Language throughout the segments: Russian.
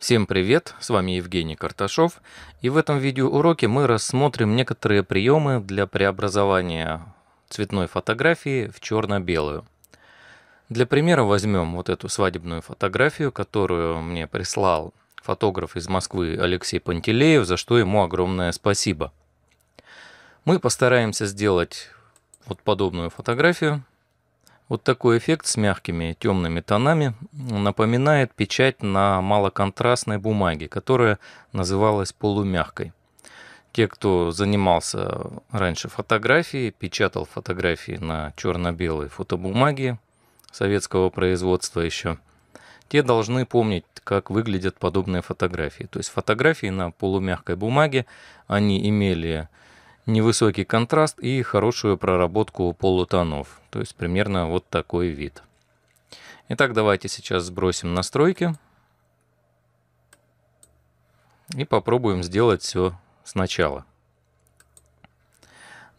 Всем привет, с вами Евгений Карташов, и в этом видеоуроке мы рассмотрим некоторые приемы для преобразования цветной фотографии в черно-белую. Для примера возьмем вот эту свадебную фотографию, которую мне прислал фотограф из Москвы Алексей Пантелеев, за что ему огромное спасибо. Мы постараемся сделать вот подобную фотографию, вот такой эффект с мягкими темными тонами напоминает печать на малоконтрастной бумаге, которая называлась полумягкой. Те, кто занимался раньше фотографией, печатал фотографии на черно-белой фотобумаге советского производства еще, те должны помнить, как выглядят подобные фотографии. То есть фотографии на полумягкой бумаге, они имели невысокий контраст и хорошую проработку полутонов. То есть примерно вот такой вид. Итак, давайте сейчас сбросим настройки. И попробуем сделать все сначала.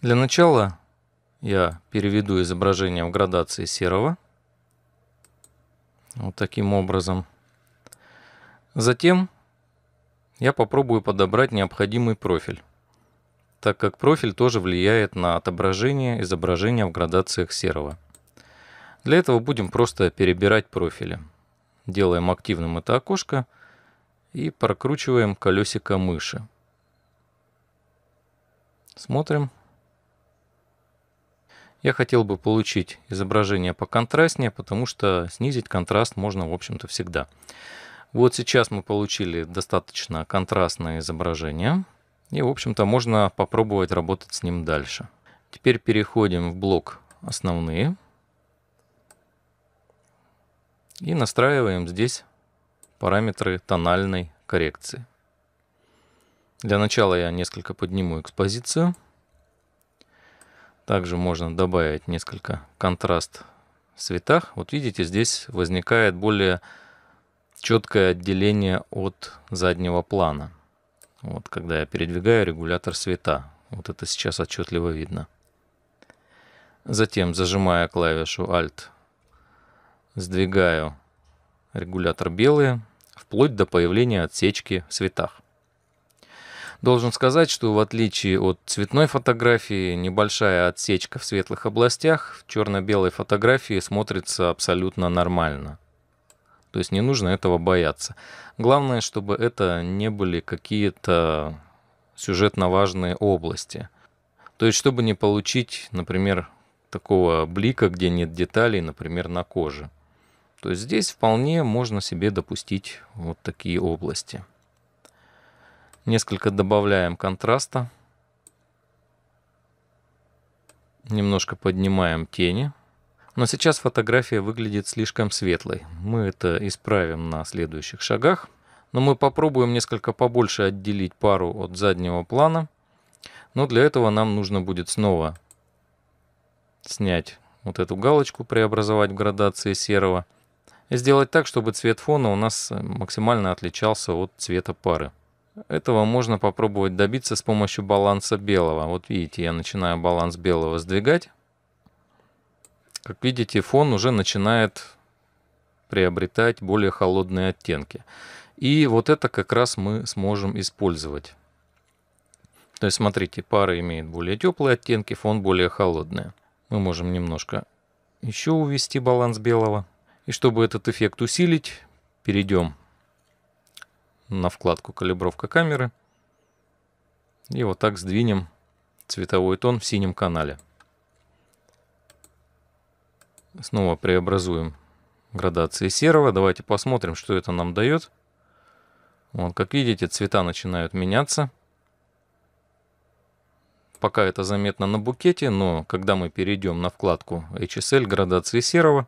Для начала я переведу изображение в градации серого. Вот таким образом. Затем я попробую подобрать необходимый профиль так как профиль тоже влияет на отображение изображения в градациях серого. Для этого будем просто перебирать профили. Делаем активным это окошко и прокручиваем колесико мыши. Смотрим. Я хотел бы получить изображение поконтрастнее, потому что снизить контраст можно, в общем-то, всегда. Вот сейчас мы получили достаточно контрастное изображение. И, в общем-то, можно попробовать работать с ним дальше. Теперь переходим в блок «Основные». И настраиваем здесь параметры тональной коррекции. Для начала я несколько подниму экспозицию. Также можно добавить несколько контраст в цветах. Вот видите, здесь возникает более четкое отделение от заднего плана. Вот, когда я передвигаю регулятор света. Вот это сейчас отчетливо видно. Затем, зажимая клавишу Alt, сдвигаю регулятор белые, вплоть до появления отсечки в цветах. Должен сказать, что в отличие от цветной фотографии, небольшая отсечка в светлых областях в черно-белой фотографии смотрится абсолютно нормально. То есть не нужно этого бояться. Главное, чтобы это не были какие-то сюжетно важные области. То есть, чтобы не получить, например, такого блика, где нет деталей, например, на коже. То есть здесь вполне можно себе допустить вот такие области. Несколько добавляем контраста. Немножко поднимаем тени. Но сейчас фотография выглядит слишком светлой. Мы это исправим на следующих шагах. Но мы попробуем несколько побольше отделить пару от заднего плана. Но для этого нам нужно будет снова снять вот эту галочку, преобразовать в градации серого. И сделать так, чтобы цвет фона у нас э, максимально отличался от цвета пары. Этого можно попробовать добиться с помощью баланса белого. Вот видите, я начинаю баланс белого сдвигать. Как видите, фон уже начинает приобретать более холодные оттенки. И вот это как раз мы сможем использовать. То есть, смотрите, пара имеет более теплые оттенки, фон более холодный. Мы можем немножко еще увести баланс белого. И чтобы этот эффект усилить, перейдем на вкладку «Калибровка камеры». И вот так сдвинем цветовой тон в синем канале. Снова преобразуем градации серого. Давайте посмотрим, что это нам дает. Вот, как видите, цвета начинают меняться. Пока это заметно на букете, но когда мы перейдем на вкладку HSL градации серого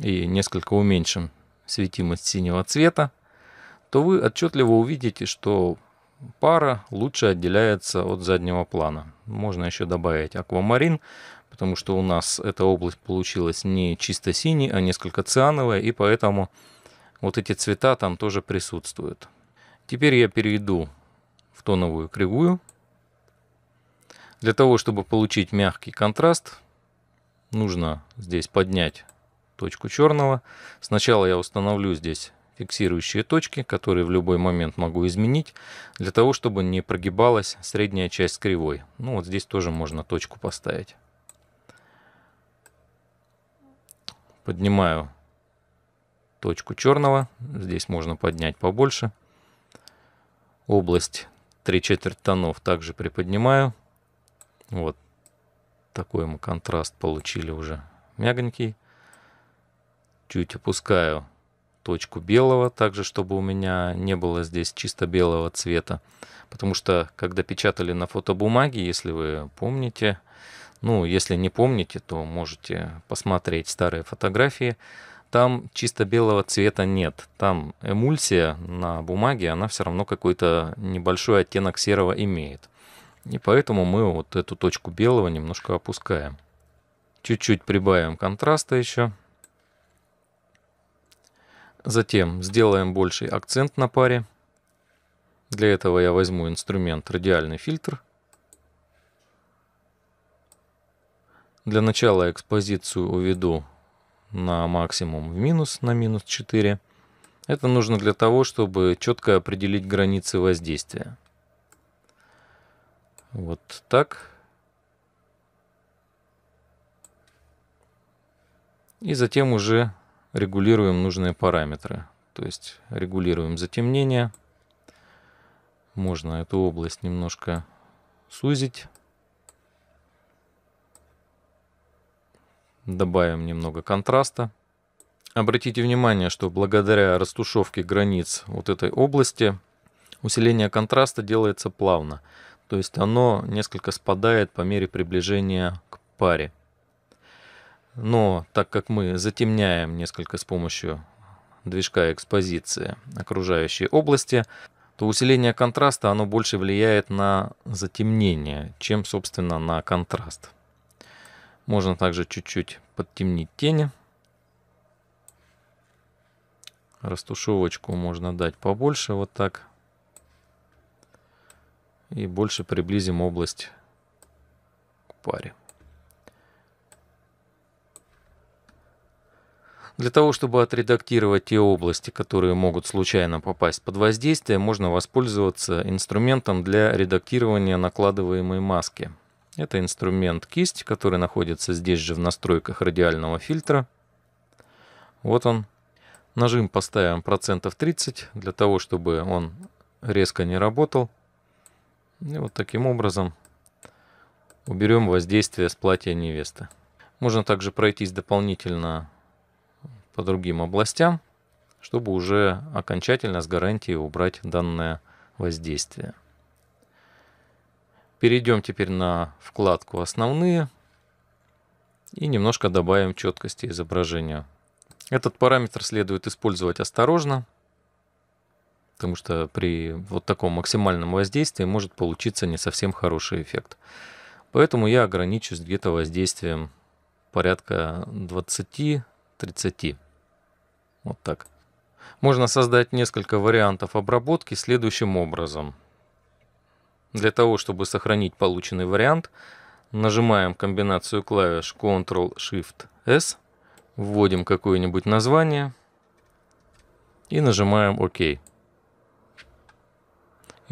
и несколько уменьшим светимость синего цвета, то вы отчетливо увидите, что пара лучше отделяется от заднего плана. Можно еще добавить аквамарин, потому что у нас эта область получилась не чисто синий, а несколько циановая, и поэтому вот эти цвета там тоже присутствуют. Теперь я перейду в тоновую кривую. Для того, чтобы получить мягкий контраст, нужно здесь поднять точку черного. Сначала я установлю здесь фиксирующие точки, которые в любой момент могу изменить, для того, чтобы не прогибалась средняя часть кривой. Ну вот здесь тоже можно точку поставить. Поднимаю точку черного. Здесь можно поднять побольше. Область 3 четверть тонов также приподнимаю. Вот такой мы контраст получили уже мягонький. Чуть опускаю точку белого, также чтобы у меня не было здесь чисто белого цвета. Потому что когда печатали на фотобумаге, если вы помните, ну, если не помните, то можете посмотреть старые фотографии. Там чисто белого цвета нет. Там эмульсия на бумаге, она все равно какой-то небольшой оттенок серого имеет. И поэтому мы вот эту точку белого немножко опускаем. Чуть-чуть прибавим контраста еще. Затем сделаем больший акцент на паре. Для этого я возьму инструмент радиальный фильтр – Для начала экспозицию уведу на максимум в минус, на минус 4. Это нужно для того, чтобы четко определить границы воздействия. Вот так. И затем уже регулируем нужные параметры. То есть регулируем затемнение. Можно эту область немножко сузить. Добавим немного контраста. Обратите внимание, что благодаря растушевке границ вот этой области усиление контраста делается плавно. То есть оно несколько спадает по мере приближения к паре. Но так как мы затемняем несколько с помощью движка экспозиции окружающей области, то усиление контраста оно больше влияет на затемнение, чем собственно на контраст. Можно также чуть-чуть подтемнить тени. Растушевочку можно дать побольше, вот так. И больше приблизим область к паре. Для того, чтобы отредактировать те области, которые могут случайно попасть под воздействие, можно воспользоваться инструментом для редактирования накладываемой маски – это инструмент кисть, который находится здесь же в настройках радиального фильтра. Вот он. Нажим поставим процентов 30, для того, чтобы он резко не работал. И вот таким образом уберем воздействие с платья невесты. Можно также пройтись дополнительно по другим областям, чтобы уже окончательно с гарантией убрать данное воздействие. Перейдем теперь на вкладку «Основные» и немножко добавим четкости изображения. Этот параметр следует использовать осторожно, потому что при вот таком максимальном воздействии может получиться не совсем хороший эффект. Поэтому я ограничусь где-то воздействием порядка 20-30. Вот так. Можно создать несколько вариантов обработки следующим образом – для того, чтобы сохранить полученный вариант, нажимаем комбинацию клавиш Ctrl-Shift-S, вводим какое-нибудь название и нажимаем ОК. И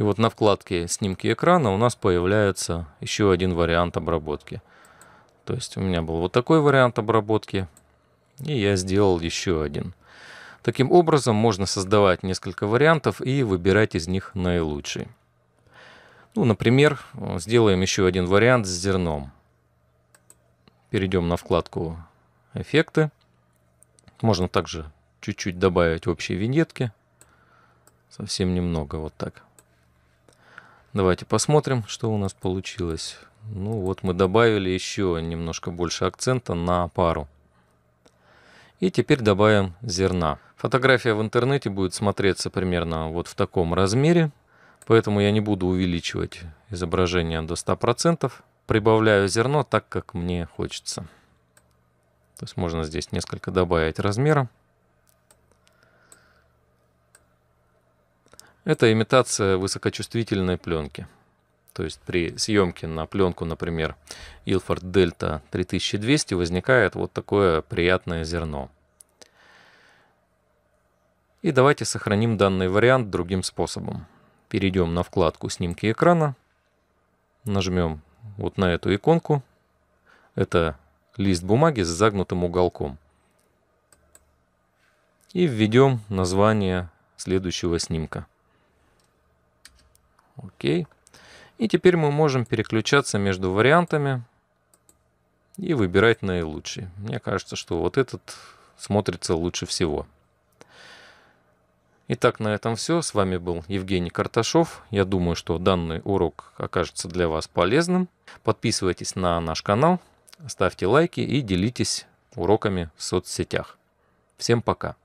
вот на вкладке «Снимки экрана» у нас появляется еще один вариант обработки. То есть у меня был вот такой вариант обработки, и я сделал еще один. Таким образом можно создавать несколько вариантов и выбирать из них наилучший. Ну, например, э, сделаем еще один вариант с зерном. Перейдем на вкладку «Эффекты». Можно также чуть-чуть добавить общие виньетки. Совсем немного, вот так. Давайте посмотрим, что у нас получилось. Ну вот мы добавили еще немножко больше акцента на пару. И теперь добавим зерна. Фотография в интернете будет смотреться примерно вот в таком размере. Поэтому я не буду увеличивать изображение до 100%. Прибавляю зерно так, как мне хочется. То есть можно здесь несколько добавить размера. Это имитация высокочувствительной пленки. То есть при съемке на пленку, например, Ilford Delta 3200 возникает вот такое приятное зерно. И давайте сохраним данный вариант другим способом. Перейдем на вкладку «Снимки экрана». Нажмем вот на эту иконку. Это лист бумаги с загнутым уголком. И введем название следующего снимка. Окей. И теперь мы можем переключаться между вариантами и выбирать наилучший. Мне кажется, что вот этот смотрится лучше всего. Итак, на этом все. С вами был Евгений Карташов. Я думаю, что данный урок окажется для вас полезным. Подписывайтесь на наш канал, ставьте лайки и делитесь уроками в соцсетях. Всем пока!